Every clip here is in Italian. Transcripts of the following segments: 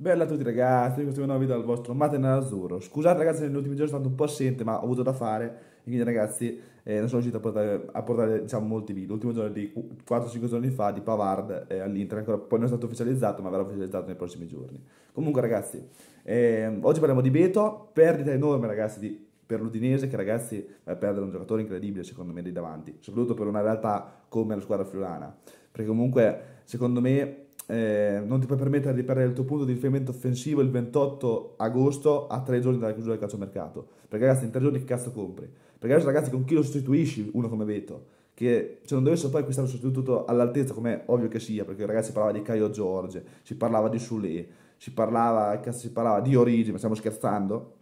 Bella a tutti ragazzi, questo è un nuovo video dal vostro Mate Nerazzurro. Scusate ragazzi, negli ultimi giorni sono stato un po' assente, ma ho avuto da fare, quindi ragazzi eh, non sono riuscito a portare, a portare diciamo, molti video. L'ultimo giorno di 4-5 giorni fa di Pavard eh, all'Inter, ancora poi non è stato ufficializzato, ma verrà ufficializzato nei prossimi giorni. Comunque ragazzi, eh, oggi parliamo di Beto, perdita enorme ragazzi di, per l'Udinese che ragazzi va a perdere un giocatore incredibile secondo me lì davanti, soprattutto per una realtà come la squadra friulana, perché comunque secondo me eh, non ti puoi permettere di perdere il tuo punto di riferimento offensivo il 28 agosto a tre giorni dalla chiusura del calciomercato. Perché ragazzi, in tre giorni che cazzo compri? Perché adesso ragazzi con chi lo sostituisci uno come Veto? Che se non dovesse poi acquistare un sostituto all'altezza, come ovvio che sia, perché ragazzi si parlava di Caio Giorge, si parlava di Sule, si parlava, cazzo, si parlava di Origi, ma stiamo scherzando?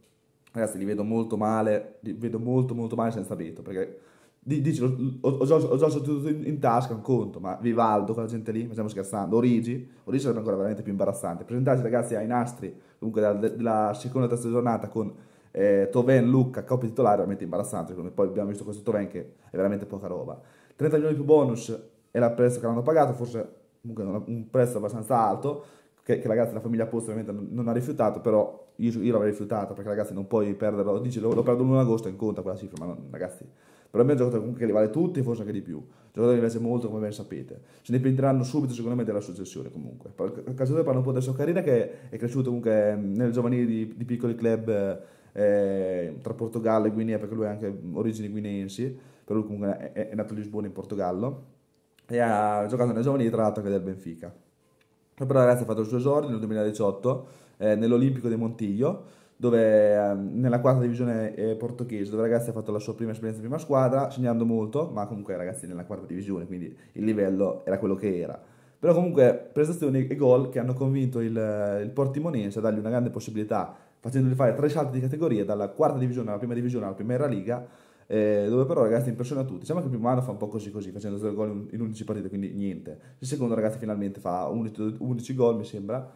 Ragazzi, li vedo molto male, li vedo molto molto male senza Veto, perché Dici, ho, già, ho già sostituito in, in, tasca un conto, ma Vivaldo, quella gente lì, ma stiamo scherzando, Origi, Origi sarebbe ancora veramente più imbarazzante. Presentarsi ragazzi ai nastri, comunque della, della seconda e terza giornata con eh, Toven, Lucca, coppia titolare, veramente imbarazzante, come poi abbiamo visto questo Toven che è veramente poca roba. 30 milioni più bonus è il prezzo che l'hanno pagato, forse comunque un prezzo abbastanza alto, che, che ragazzi la famiglia Post ovviamente non ha rifiutato, però io, io l'avrei rifiutato perché ragazzi non puoi perderlo, dici lo, lo perdo l'1 agosto in conta quella cifra, ma non, ragazzi però abbiamo giocato comunque che li vale tutti, forse anche di più. Giocatore che mi piace molto, come ben sapete. Se ne pentiranno subito, secondo me, della successione. Comunque, il calciatore parla un po' della sua carriera, che è cresciuto comunque ehm, nel giovanile di, di piccoli club eh, tra Portogallo e Guinea, perché lui ha anche origini guineensi. però lui, comunque, è, è nato a Lisbona, in Portogallo. E ha giocato nel giovanile, tra l'altro, anche del Benfica. Però, ragazzi, ha fatto il suo esordio nel 2018 eh, nell'Olimpico di Montiglio dove, ehm, nella quarta divisione eh, portoghese, dove ragazzi ha fatto la sua prima esperienza in prima squadra, segnando molto, ma comunque ragazzi nella quarta divisione, quindi il livello era quello che era. Però comunque prestazioni e gol che hanno convinto il, il Portimonense a dargli una grande possibilità, facendogli fare tre salti di categoria, dalla quarta divisione alla prima divisione alla prima Liga, eh, dove però ragazzi impressiona tutti. Diciamo che il primo anno fa un po' così così, facendo due gol in 11 partite, quindi niente. Il secondo ragazzi finalmente fa 11, 11 gol, mi sembra,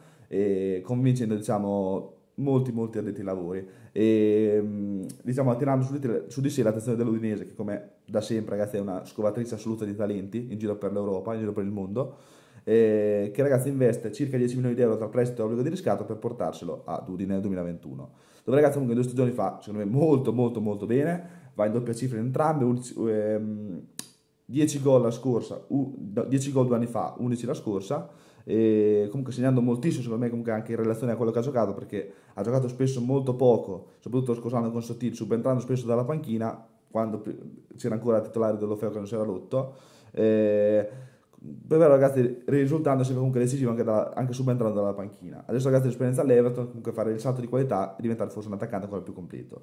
convincendo diciamo molti molti addetti ai lavori e mm, diciamo attirando su di, su di sé l'attenzione dell'Udinese che come da sempre ragazzi è una scovatrice assoluta di talenti in giro per l'Europa, in giro per il mondo eh, che ragazzi investe circa 10 milioni di euro tra prestito e obbligo di riscatto per portarselo a Udine nel 2021 dove ragazzi comunque in due stagioni fa secondo me molto molto molto bene va in doppia cifra in entrambe ehm, 10 gol la scorsa, 10 gol due anni fa, 11 la scorsa, e comunque segnando moltissimo secondo me comunque anche in relazione a quello che ha giocato perché ha giocato spesso molto poco, soprattutto lo scorso anno con Sotil, subentrando spesso dalla panchina quando c'era ancora il titolare dell'Ofeo che non si era rotto. E, però ragazzi risultando sempre comunque decisivo anche, dalla, anche subentrando dalla panchina adesso ragazzi l'esperienza all'Everton comunque fare il salto di qualità e diventare forse un attaccante ancora più completo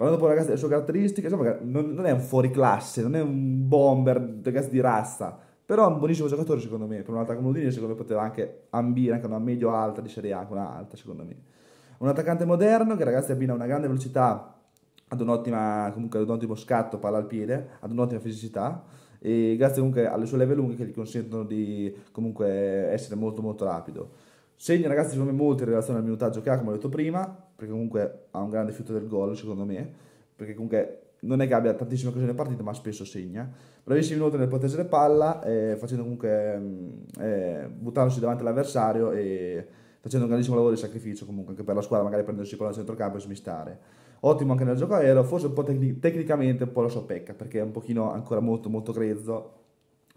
Parlando poi ragazzi delle sue caratteristiche, insomma, diciamo non, non è un fuoriclasse, non è un bomber ragazzi, di razza, però è un buonissimo giocatore secondo me, per un'altra come Udine secondo me poteva anche ambire anche una medio alta di Serie A, anche una alta secondo me. Un attaccante moderno che ragazzi abbina una grande velocità ad, un'ottima, comunque, ad un ottimo scatto, palla al piede, ad un'ottima fisicità e grazie comunque alle sue leve lunghe che gli consentono di comunque essere molto molto rapido. Segna ragazzi secondo me molto in relazione al minutaggio che ha, come ho detto prima, perché comunque ha un grande fiuto del gol secondo me, perché comunque non è che abbia tantissime occasioni partite, ma spesso segna. Bravissimi inoltre nel proteggere palla, eh, facendo comunque mm, eh, buttandosi davanti all'avversario e facendo un grandissimo lavoro di sacrificio comunque anche per la squadra, magari prendersi palla al centrocampo e smistare. Ottimo anche nel gioco aereo, forse un po' tecnicamente un po' la sua pecca, perché è un pochino ancora molto molto grezzo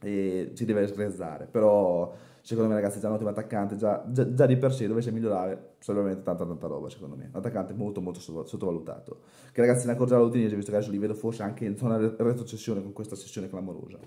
e ci deve sgrezzare, però secondo me ragazzi è già un ottimo attaccante, già, già, già, di per sé dovesse migliorare, sarebbe tanta tanta roba secondo me, un attaccante molto molto sottovalutato, che ragazzi ne accorgerà l'utinese, visto che adesso li vedo forse anche in zona retrocessione con questa sessione clamorosa.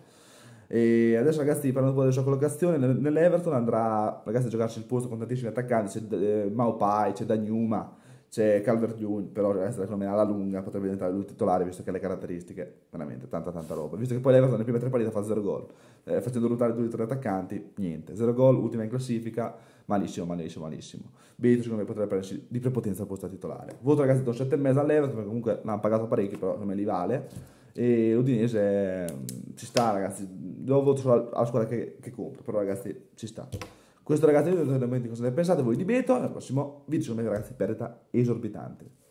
E adesso ragazzi parlando un po' della sua collocazione, nell'Everton andrà ragazzi a giocarsi il posto con tantissimi attaccanti, c'è eh, Maupai, c'è Dagnuma, c'è Calvert June, però resta essere come alla lunga, potrebbe diventare lui titolare, visto che ha le caratteristiche, veramente tanta tanta roba. Visto che poi l'Everton nelle prime tre partite fa 0 gol, eh, facendo ruotare due i tre attaccanti, niente. 0 gol, ultima in classifica, malissimo, malissimo, malissimo. Benito secondo me potrebbe prendersi di prepotenza il posto titolare. Voto ragazzi do 7,5 all'Everton, perché comunque l'hanno pagato parecchi, però non me li vale. E l'Udinese mm, ci sta ragazzi, do voto alla, alla squadra che, che compro, però ragazzi ci sta. Questo ragazzi, cosa ne pensate voi di Beto? Al prossimo video, ragazzi, perdita esorbitante.